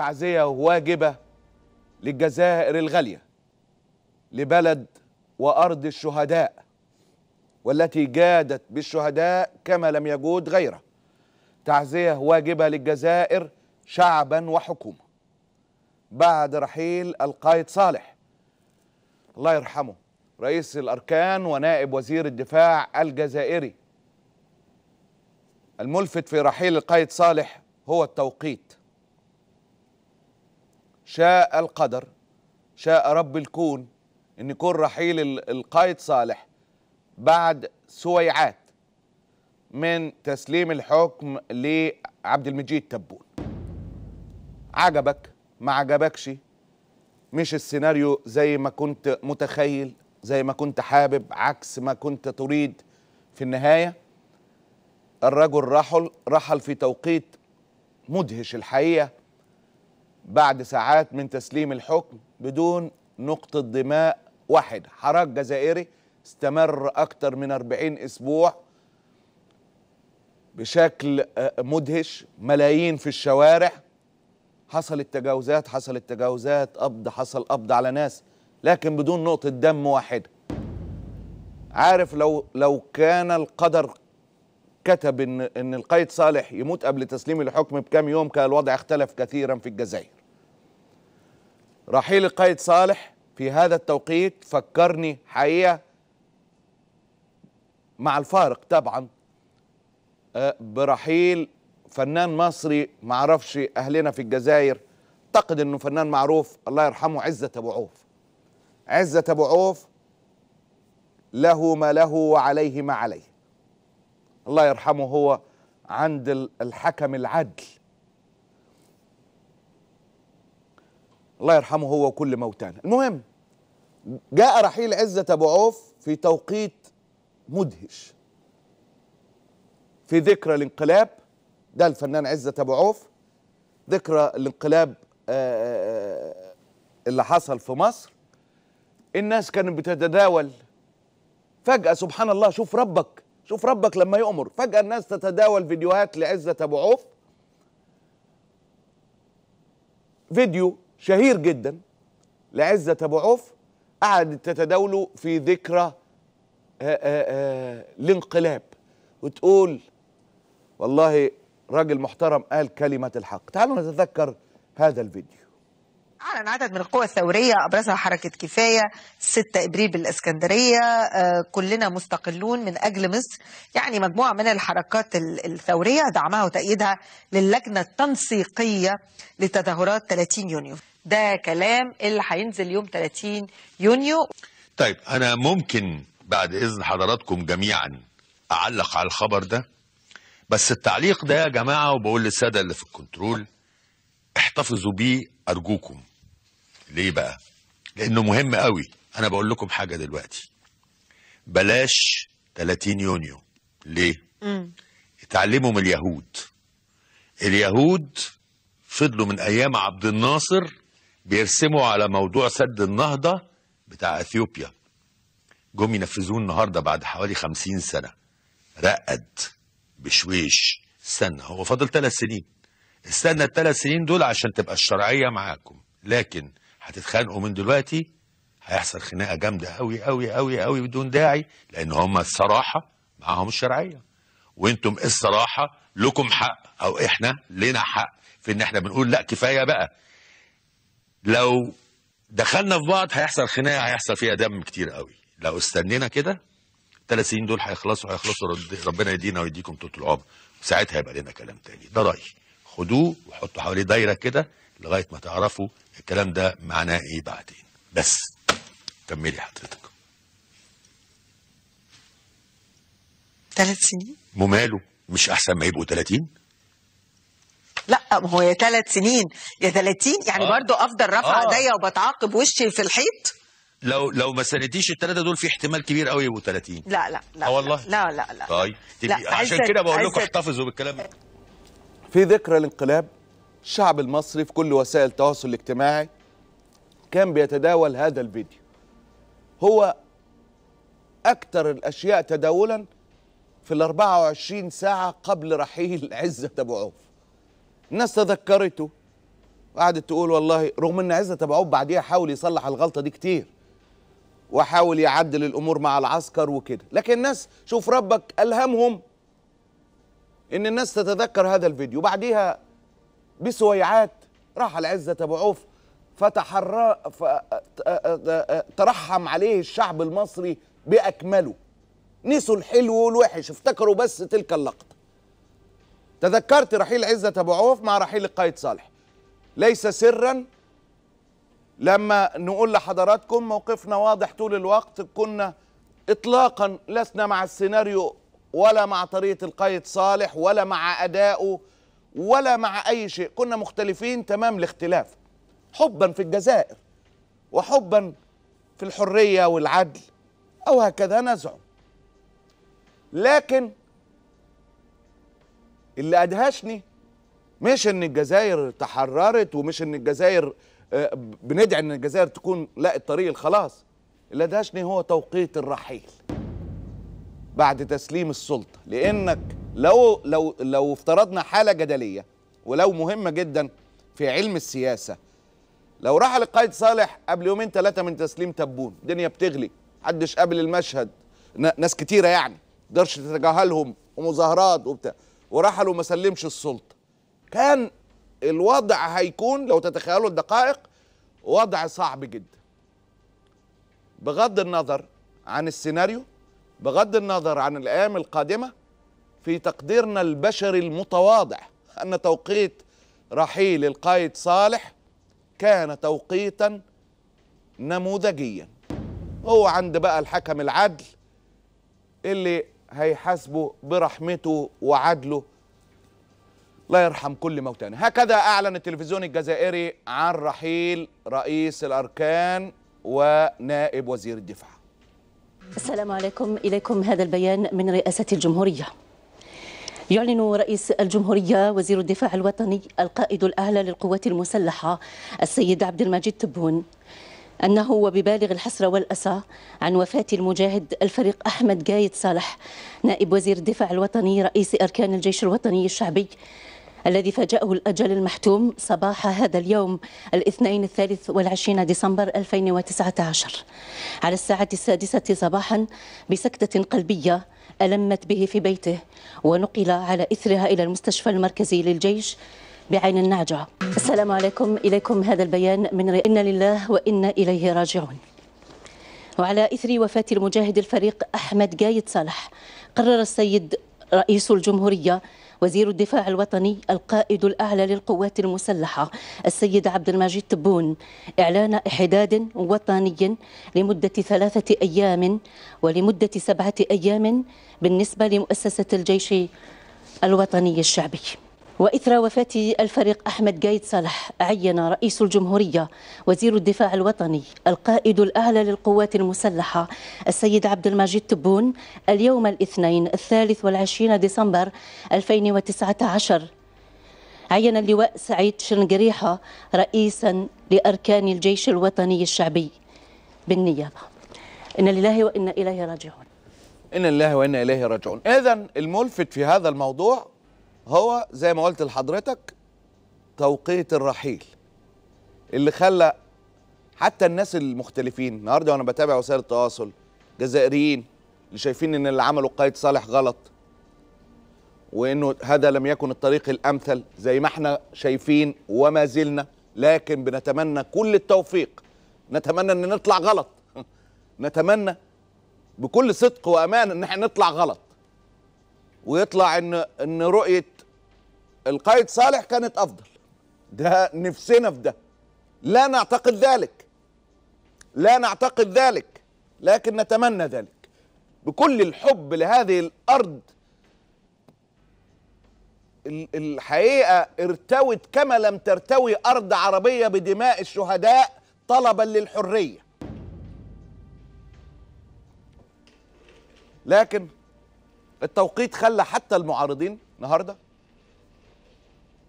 تعزية واجبة للجزائر الغالية لبلد وأرض الشهداء والتي جادت بالشهداء كما لم يجود غيره تعزية واجبة للجزائر شعبا وحكومة بعد رحيل القائد صالح الله يرحمه رئيس الأركان ونائب وزير الدفاع الجزائري الملفت في رحيل القائد صالح هو التوقيت شاء القدر شاء رب الكون ان يكون رحيل القائد صالح بعد سويعات من تسليم الحكم لعبد المجيد تبون عجبك ما عجبكش مش السيناريو زي ما كنت متخيل زي ما كنت حابب عكس ما كنت تريد في النهايه الرجل رحل رحل في توقيت مدهش الحقيقه بعد ساعات من تسليم الحكم بدون نقطة دماء واحدة حراك جزائري استمر أكثر من 40 أسبوع بشكل آه، مدهش ملايين في الشوارع حصلت تجاوزات حصلت تجاوزات قبض حصل قبض على ناس لكن بدون نقطة دم واحدة عارف لو لو كان القدر كتب ان ان القائد صالح يموت قبل تسليم الحكم بكام يوم كان الوضع اختلف كثيرا في الجزائر. رحيل القائد صالح في هذا التوقيت فكرني حقيقه مع الفارق طبعا أه، برحيل فنان مصري معرفش اهلنا في الجزائر اعتقد انه فنان معروف الله يرحمه عزة ابو عوف عزة ابو عوف له ما له وعليه ما عليه الله يرحمه هو عند الحكم العدل الله يرحمه هو كل موتانا المهم جاء رحيل عزة أبو عوف في توقيت مدهش في ذكرى الانقلاب ده الفنان عزة أبو عوف ذكرى الانقلاب آه، آه، اللي حصل في مصر الناس كانت بتتداول فجأة سبحان الله شوف ربك شوف ربك لما يأمر فجأة الناس تتداول فيديوهات لعزة أبو عوف فيديو شهير جدا لعزة أبو عوف قعدت تتداوله في ذكرى آه، آه، آه، الانقلاب وتقول والله راجل محترم قال كلمة الحق تعالوا نتذكر هذا الفيديو أعلن عدد من القوى الثورية أبرزها حركة كفاية 6 إبريل بالإسكندرية آه، كلنا مستقلون من أجل مصر يعني مجموعة من الحركات الثورية دعمها وتأييدها للجنة التنسيقية لتظاهرات 30 يونيو ده كلام اللي هينزل يوم 30 يونيو طيب أنا ممكن بعد إذن حضراتكم جميعا أعلق على الخبر ده بس التعليق ده يا جماعة وبقول للسادة اللي في الكنترول احتفظوا بيه أرجوكم ليه بقى لانه مهم قوي انا بقول لكم حاجه دلوقتي بلاش 30 يونيو ليه مم. اتعلموا من اليهود اليهود فضلوا من ايام عبد الناصر بيرسموا على موضوع سد النهضه بتاع اثيوبيا جم ينفذوه النهارده بعد حوالي 50 سنه رقد بشويش استنى هو فاضل ثلاث سنين استنى الثلاث سنين دول عشان تبقى الشرعيه معاكم لكن هتتخانقوا من دلوقتي هيحصل خناقه جامده قوي قوي قوي قوي بدون داعي لان هم الصراحه معاهم الشرعيه وانتم إيه الصراحه لكم حق او احنا لنا حق في ان احنا بنقول لا كفايه بقى لو دخلنا في بعض هيحصل خناقه هيحصل فيها دم كتير قوي لو استنينا كده ثلاث سنين دول هيخلصوا هيخلصوا ربنا يدينا ويديكم طول العمر ساعتها يبقى لنا كلام تاني ده رايي خدوه وحطوا حواليه دايره كده لغايه ما تعرفوا الكلام ده معناه ايه بعدين بس كملي حضرتك ثلاث سنين وماله مش احسن ما يبقوا 30 لا ما هو يا ثلاث سنين يا 30 يعني آه. برضو افضل رفع آه. ايديا آه. وبتعاقب وشي في الحيط لو لو ما سندتيش الثلاثه دول في احتمال كبير قوي يبقوا 30 لا لا آه، لا والله لا لا لا طيب لا. عشان كده بقول لكم احتفظوا بالكلام في ذكرى الانقلاب الشعب المصري في كل وسائل التواصل الاجتماعي كان بيتداول هذا الفيديو هو أكثر الأشياء تداولا في ال 24 ساعة قبل رحيل عزة أبو عوف الناس تذكرته وقعدت تقول والله رغم ان عزة ابو عوف بعديها حاول يصلح الغلطه دي كتير وحاول يعدل الامور مع العسكر وكده لكن الناس شوف ربك الهمهم ان الناس تتذكر هذا الفيديو بعديها بسويعات راح العزة أبو عوف فتحرى فترحم عليه الشعب المصري بأكمله نسوا الحلو والوحش افتكروا بس تلك اللقطة تذكرت رحيل عزة أبو عوف مع رحيل القائد صالح ليس سرا لما نقول لحضراتكم موقفنا واضح طول الوقت كنا إطلاقا لسنا مع السيناريو ولا مع طريقة القائد صالح ولا مع أدائه ولا مع أي شيء كنا مختلفين تمام الاختلاف حبا في الجزائر وحبا في الحرية والعدل أو هكذا نزعم لكن اللي أدهشني مش ان الجزائر تحررت ومش ان الجزائر آه، بندعي ان الجزائر تكون لقت طريق الخلاص اللي أدهشني هو توقيت الرحيل بعد تسليم السلطه لانك لو لو لو افترضنا حاله جدليه ولو مهمه جدا في علم السياسه لو رحل القائد صالح قبل يومين ثلاثه من تسليم تبون الدنيا بتغلي محدش قابل المشهد ناس كتيره يعني تقدرش تتجاهلهم ومظاهرات وبتاع ورحل وما سلمش السلطه كان الوضع هيكون لو تتخيلوا الدقائق وضع صعب جدا بغض النظر عن السيناريو بغض النظر عن الايام القادمه في تقديرنا البشري المتواضع أن توقيت رحيل القائد صالح كان توقيتا نموذجيا هو عند بقى الحكم العدل اللي هيحاسبه برحمته وعدله لا يرحم كل موتانا هكذا أعلن التلفزيون الجزائري عن رحيل رئيس الأركان ونائب وزير الدفاع السلام عليكم إليكم هذا البيان من رئاسة الجمهورية يعلن رئيس الجمهورية وزير الدفاع الوطني القائد الأعلى للقوات المسلحة السيد عبد المجيد تبون أنه وببالغ الحسرة والأسى عن وفاة المجاهد الفريق أحمد قايد صالح نائب وزير الدفاع الوطني رئيس أركان الجيش الوطني الشعبي الذي فاجأه الأجل المحتوم صباح هذا اليوم الاثنين الثالث والعشرين ديسمبر 2019 على الساعة السادسة صباحا بسكتة قلبية ألمت به في بيته ونقل على إثرها إلى المستشفى المركزي للجيش بعين النعجة السلام عليكم إليكم هذا البيان من رئ... إن لله وإنا إليه راجعون وعلى إثر وفاة المجاهد الفريق أحمد قايد صالح قرر السيد رئيس الجمهورية وزير الدفاع الوطني القائد الأعلى للقوات المسلحة السيد عبد المجيد تبون إعلان إحداد وطني لمدة ثلاثة أيام ولمدة سبعة أيام بالنسبة لمؤسسة الجيش الوطني الشعبي وإثر وفاة الفريق أحمد قايد صالح عين رئيس الجمهورية وزير الدفاع الوطني القائد الأعلى للقوات المسلحة السيد عبد المجيد تبون اليوم الاثنين الثالث والعشرين ديسمبر 2019 عين اللواء سعيد شنقريحة رئيسا لأركان الجيش الوطني الشعبي بالنيابة إن لله وإنا إليه راجعون إن لله وإنا إليه راجعون إذا الملفت في هذا الموضوع هو زي ما قلت لحضرتك توقيت الرحيل اللي خلى حتى الناس المختلفين النهارده وانا بتابع وسائل التواصل جزائريين اللي شايفين ان اللي عمله القائد صالح غلط وانه هذا لم يكن الطريق الامثل زي ما احنا شايفين وما زلنا لكن بنتمنى كل التوفيق نتمنى ان نطلع غلط نتمنى بكل صدق وامان ان احنا نطلع غلط ويطلع ان ان رؤيه القائد صالح كانت افضل ده نفسنا في ده لا نعتقد ذلك لا نعتقد ذلك لكن نتمنى ذلك بكل الحب لهذه الارض الحقيقه ارتوت كما لم ترتوي ارض عربيه بدماء الشهداء طلبا للحريه لكن التوقيت خلى حتى المعارضين النهارده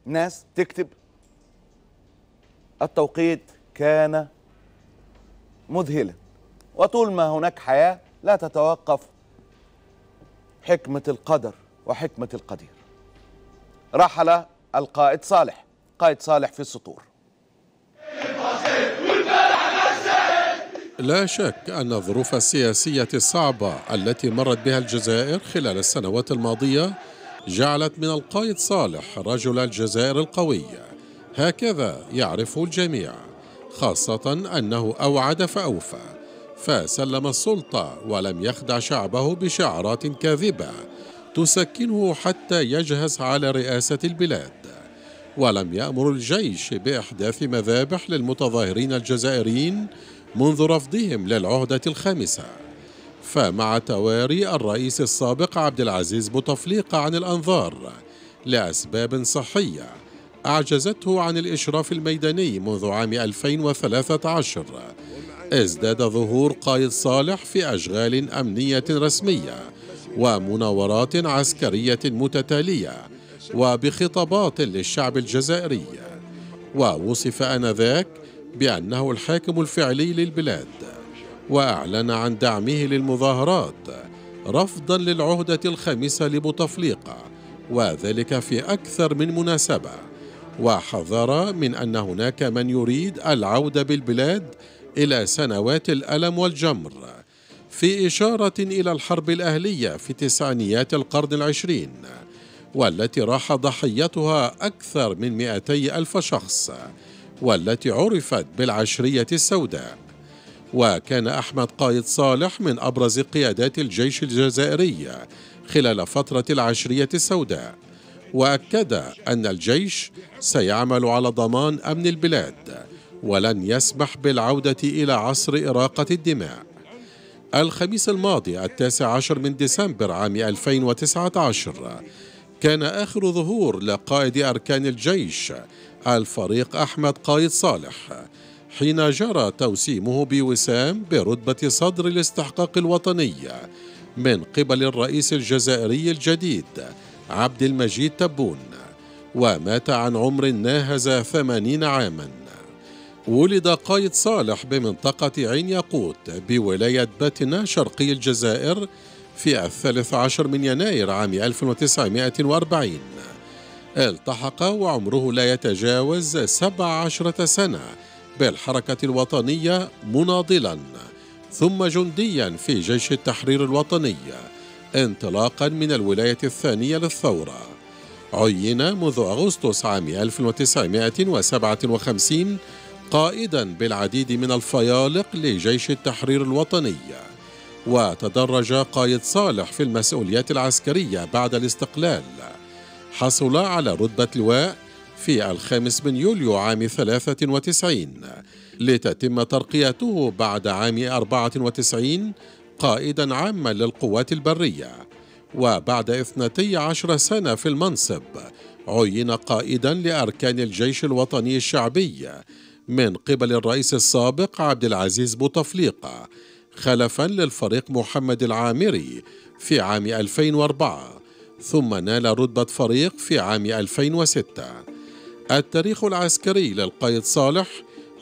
ناس تكتب التوقيت كان مذهلا وطول ما هناك حياة لا تتوقف حكمة القدر وحكمة القدير رحل القائد صالح قائد صالح في السطور لا شك أن الظروف السياسية الصعبة التي مرت بها الجزائر خلال السنوات الماضية جعلت من القائد صالح رجل الجزائر القوي هكذا يعرفه الجميع خاصة أنه أوعد فأوفى فسلم السلطة ولم يخدع شعبه بشعارات كاذبة تسكنه حتى يجهز على رئاسة البلاد ولم يأمر الجيش بإحداث مذابح للمتظاهرين الجزائريين منذ رفضهم للعهدة الخامسة فمع تواري الرئيس السابق عبد العزيز بوتفليقة عن الأنظار لأسباب صحية أعجزته عن الإشراف الميداني منذ عام 2013 ازداد ظهور قايد صالح في أشغال أمنية رسمية ومناورات عسكرية متتالية وبخطابات للشعب الجزائري ووصف آنذاك بأنه الحاكم الفعلي للبلاد وأعلن عن دعمه للمظاهرات رفضا للعهدة الخامسة لبوتفليقة وذلك في أكثر من مناسبة وحذر من أن هناك من يريد العودة بالبلاد إلى سنوات الألم والجمر في إشارة إلى الحرب الأهلية في تسعينيات القرن العشرين والتي راح ضحيتها أكثر من 200 ألف شخص والتي عرفت بالعشرية السوداء وكان أحمد قائد صالح من أبرز قيادات الجيش الجزائري خلال فترة العشرية السوداء وأكد أن الجيش سيعمل على ضمان أمن البلاد ولن يسمح بالعودة إلى عصر إراقة الدماء الخميس الماضي التاسع عشر من ديسمبر عام 2019 كان آخر ظهور لقائد أركان الجيش الفريق أحمد قايد صالح حين جرى توسيمه بوسام برتبة صدر الاستحقاق الوطني من قبل الرئيس الجزائري الجديد عبد المجيد تبون ومات عن عمر ناهز 80 عاما ولد قايد صالح بمنطقة عين ياقوت بولاية باتنا شرقي الجزائر في الثالث عشر من يناير عام 1940 التحق وعمره لا يتجاوز 17 سنة بالحركة الوطنية مناضلا ثم جنديا في جيش التحرير الوطني انطلاقا من الولاية الثانية للثورة عين منذ أغسطس عام 1957 قائدا بالعديد من الفيالق لجيش التحرير الوطني وتدرج قايد صالح في المسؤوليات العسكرية بعد الاستقلال حصل على رتبة لواء في الخامس من يوليو عام 93 لتتم ترقيته بعد عام 94 قائدا عاما للقوات البرية وبعد 12 سنة في المنصب عين قائدا لأركان الجيش الوطني الشعبي من قبل الرئيس السابق عبد العزيز بوتفليقة خلفا للفريق محمد العامري في عام 2004 ثم نال رتبة فريق في عام 2006 التاريخ العسكري للقائد صالح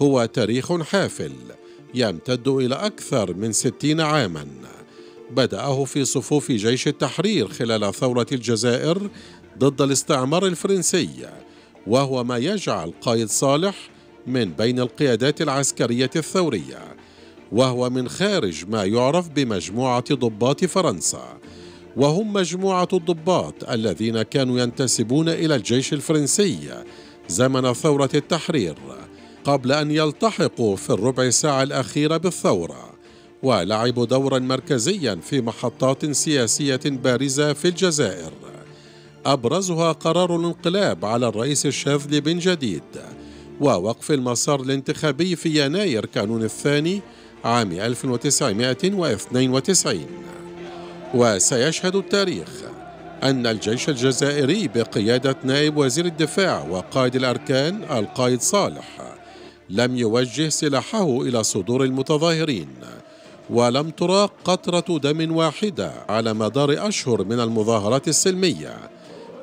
هو تاريخ حافل يمتد إلى أكثر من ستين عاماً بدأه في صفوف جيش التحرير خلال ثورة الجزائر ضد الاستعمار الفرنسي وهو ما يجعل قائد صالح من بين القيادات العسكرية الثورية وهو من خارج ما يعرف بمجموعة ضباط فرنسا وهم مجموعة الضباط الذين كانوا ينتسبون إلى الجيش الفرنسي زمن ثورة التحرير قبل أن يلتحقوا في الربع ساعة الأخيرة بالثورة ولعبوا دورا مركزيا في محطات سياسية بارزة في الجزائر أبرزها قرار الانقلاب على الرئيس الشاذلي بن جديد ووقف المسار الانتخابي في يناير كانون الثاني عام 1992 وسيشهد التاريخ أن الجيش الجزائري بقيادة نائب وزير الدفاع وقائد الأركان القائد صالح لم يوجه سلاحه إلى صدور المتظاهرين ولم تراق قطرة دم واحدة على مدار أشهر من المظاهرات السلمية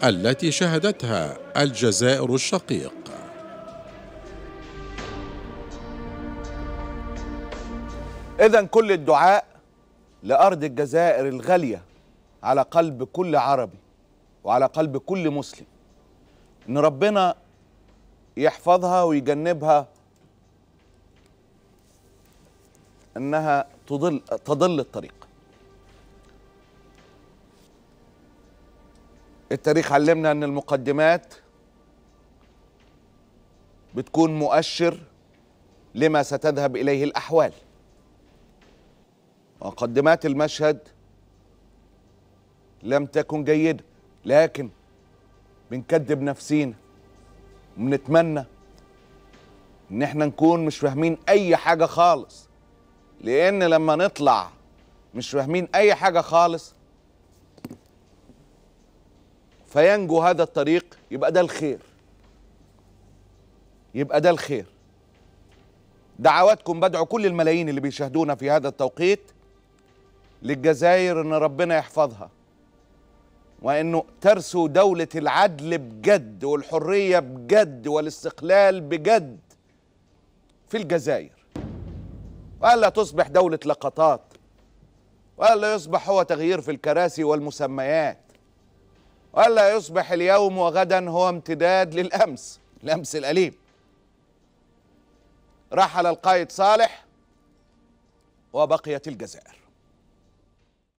التي شهدتها الجزائر الشقيق إذا كل الدعاء لأرض الجزائر الغالية على قلب كل عربي وعلى قلب كل مسلم ان ربنا يحفظها ويجنبها انها تضل تضل الطريق التاريخ علمنا ان المقدمات بتكون مؤشر لما ستذهب اليه الاحوال مقدمات المشهد لم تكن جيدة لكن بنكذب نفسينا وبنتمنى ان احنا نكون مش فاهمين اي حاجة خالص لان لما نطلع مش فاهمين اي حاجة خالص فينجو هذا الطريق يبقى ده الخير يبقى ده الخير دعواتكم بدعو كل الملايين اللي بيشاهدونا في هذا التوقيت للجزائر ان ربنا يحفظها وانه ترسو دوله العدل بجد والحريه بجد والاستقلال بجد في الجزائر والا تصبح دوله لقطات والا يصبح هو تغيير في الكراسي والمسميات والا يصبح اليوم وغدا هو امتداد للامس الامس الاليم رحل القائد صالح وبقيت الجزائر